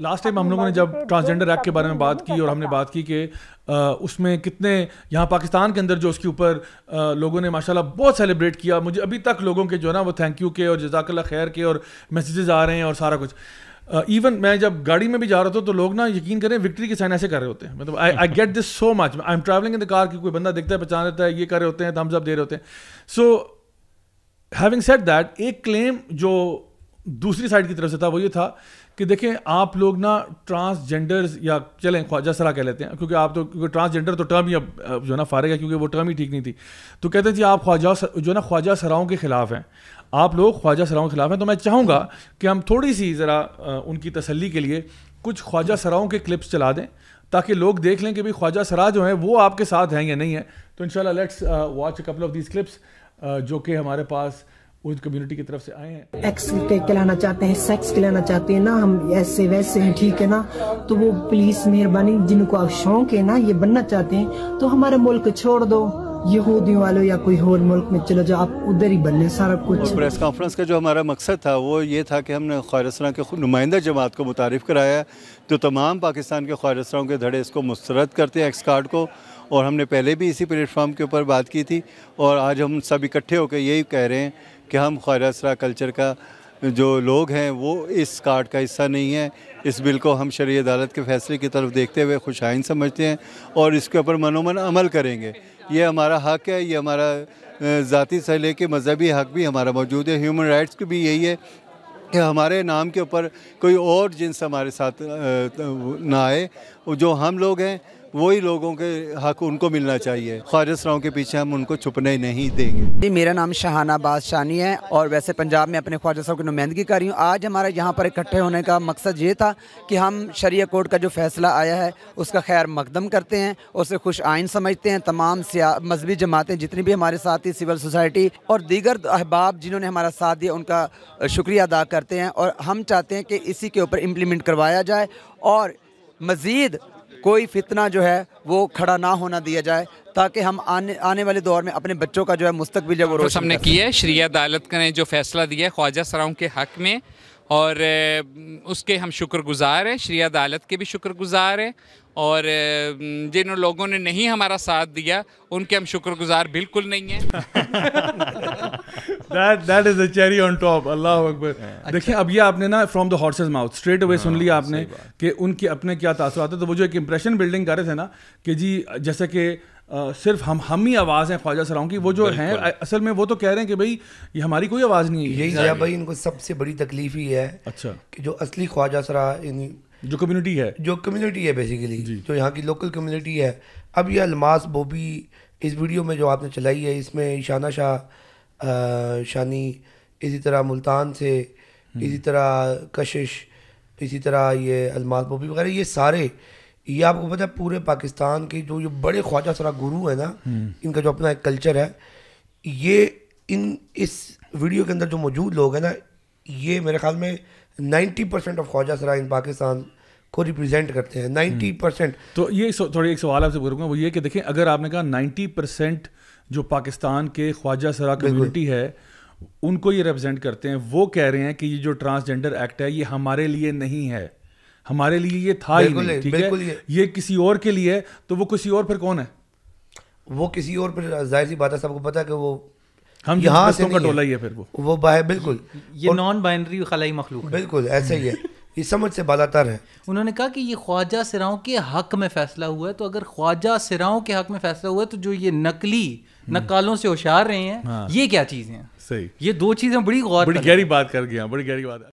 Last time हम लोगों ने जब ट्रांसजेंडर एक्ट के बारे में बात की और हमने बात की कि उसमें कितने यहाँ पाकिस्तान के अंदर जो उसके ऊपर लोगों ने माशाल्लाह बहुत सेलिब्रेट किया मुझे अभी तक लोगों के जो है ना वो थैंक यू के और जजाकल्ला खैर के और मैसेजेस आ रहे हैं और सारा कुछ इवन uh, मैं जब गाड़ी में भी जा रहा था तो लोग ना यकीन करें विक्ट्री के साइन ऐसे कर रहे होते हैं मतलब I I get this so much I am travelling in the car की कोई बंदा देखता है पहचान रहता है ये कर रहे होते हैं थम्स अप दे रहे होते हैं सो हैविंग सेट दैट एक क्लेम जो दूसरी साइड की तरफ से था वो ये था कि देखें आप लोग ना ट्रांसजेंडर्स या चलें ख्वाजा सरा कह लेते हैं क्योंकि आप तो क्योंकि ट्रांसजेंडर तो टर्म ही अब जो है ना फारे है क्योंकि वो टर्म ही ठीक नहीं थी तो कहते थे आप ख्वाजा जो है ना ख्वाजा सराओं के ख़िलाफ़ हैं आप लोग ख्वाजा सराओं के ख़िलाफ़ हैं तो मैं चाहूँगा कि हम थोड़ी सी ज़रा उनकी तसली के लिए कुछ ख्वाजा सराओं के क्लिप्स चला दें ताकि लोग देख लें कि भाई ख्वाजा सरा जो है वो आपके साथ हैं या नहीं है तो इन let's watch couple of these clips जो कि हमारे पास उर्दू कम्युनिटी की तरफ से आए हैं एक्स कहलाना चाहते हैं सेक्स कहलाना चाहते हैं ना हम ऐसे वैसे हैं ठीक है ना तो वो प्लीज मेहरबानी जिनको आप शौक है ना ये बनना चाहते हैं तो हमारे मुल्क छोड़ दो यहूदियों वालों या कोई और मुल्क में चलो जाओ आप उधर ही बनने सारा कुछ प्रेस कॉन्फ्रेंस का जो हमारा मकसद था वो ये था कि हमने ख्वारसरा के नुमाइंदा जमात को मुतारफ़ कराया जो तमाम पाकिस्तान के ख्वारसराओं के धड़े इसको मुस्रद करते हैं एक्स कार्ड को और हमने पहले भी इसी प्लेटफॉर्म के ऊपर बात की थी और आज हम सब इकट्ठे होकर यही कह रहे हैं कि हम खैरसरा कल्चर का जो लोग हैं वो इस कार्ड का हिस्सा नहीं है इस बिल को हम शरीय अदालत के फैसले की तरफ देखते हुए खुशाइन समझते हैं और इसके ऊपर मनोमन अमल करेंगे ये हमारा हक है ये हमारा ज़ाती से लेके मजहबी हक भी हमारा मौजूद है ह्यूमन राइट्स की भी यही है कि हमारे नाम के ऊपर कोई और जिन्स हमारे साथ ना आए जो हम लोग हैं वही लोगों के हक उनको मिलना चाहिए खारिज राव के पीछे हम उनको छुपने नहीं देंगे जी मेरा नाम बाद शानी है और वैसे पंजाब में अपने ख्वाजा साहब की नुमाइंदगी कर रही हूँ आज हमारा यहाँ पर इकट्ठे होने का मकसद ये था कि हम शरिया कोर्ट का जो फैसला आया है उसका खैर मकदम करते हैं उसे खुश आइन समझते हैं तमाम मजहबी जमातें जितनी भी हमारे साथ सिविल सोसाइटी और दीगर अहबाब जिन्होंने हमारा साथ दिया उनका शुक्रिया अदा करते हैं और हम चाहते हैं कि इसी के ऊपर इम्प्लीमेंट करवाया जाए और मज़ीद कोई फितना जो है वो खड़ा ना होना दिया जाए ताकि हम आने आने वाले दौर में अपने बच्चों का जो है मुस्तबिल जब वो हमने तो की है श्री अदालत ने जो फैसला दिया है ख्वाजा सराओं के हक में और उसके हम शुक्रगुजार हैं श्री अदालत के भी शुक्रगुजार हैं और जिन लोगों ने नहीं हमारा साथ दिया उनके हम शुक्रगुजार बिल्कुल नहीं हैं that that is the cherry on top अल्लाह अकबर देखिए अच्छा। अब ये आपने ना from the horse's mouth straight away सुन लिया आपने कि उनके अपने क्या तासरात है तो वो जो एक इंप्रेशन बिल्डिंग कर रहे थे ना कि जी जैसे कि Uh, सिर्फ हम हम ही आवाज़ हैं ख्वाजा सराओं की वो जो हैं असल में वो तो कह रहे हैं कि भाई ये हमारी कोई आवाज़ नहीं है यही है भाई इनको सबसे बड़ी तकलीफ ही है अच्छा कि जो असली ख्वाजा सरा जो कम्युनिटी है जो कम्युनिटी है बेसिकली जो यहाँ की लोकल कम्युनिटी है अब ये अलमास बोबी इस वीडियो में जो आपने चलाई है इसमें ईशाना शाह शानी इसी तरह मुल्तान से हम्म। इसी तरह कशिश इसी तरह ये अलमाल पोपी वगैरह ये सारे ये आपको पता है पूरे पाकिस्तान के जो ये बड़े ख्वाजा सरा गुरु है ना हम्म। इनका जो अपना एक कल्चर है ये इन इस वीडियो के अंदर जो मौजूद लोग हैं ना ये मेरे ख्याल में नाइन्टी परसेंट ऑफ ख्वाजा सरा इन पाकिस्तान को रिप्रेजेंट करते हैं नाइन्टी हम्म। परसेंट तो ये थोड़ी एक सवाल आपसे पूछूंगा वो ये कि देखें अगर आपने कहा नाइन्टी परसेंट जो पाकिस्तान के ख्वाजा सरा कम्युनिटी है उनको ये रिप्रेजेंट करते हैं वो कह रहे हैं कि ये जो ट्रांसजेंडर एक्ट है ये हमारे लिए नहीं है हमारे लिए ये था ही नहीं ठीक है ये।, ये किसी और के लिए है तो वो किसी और फिर कौन है वो किसी और फिर जाहिर सी बात है सबको पता है कि वो हम यहाँ से टोला ही है फिर वो वो बाहर बिल्कुल ये नॉन बाइनरी खलाई मखलूक बिल्कुल ऐसे ही है इस समझ से बालातर है उन्होंने कहा कि ये ख्वाजा सिराओं के हक में फ़ैसला हुआ है तो अगर ख्वाजा सिराओं के हक में फ़ैसला हुआ है तो जो ये नकली हम्म। नकालों से होशार रहे हैं हाँ। ये क्या चीज़ें हैं सही ये दो चीज़ें बड़ी गौर बड़ी गहरी बात कर गया बड़ी गहरी बात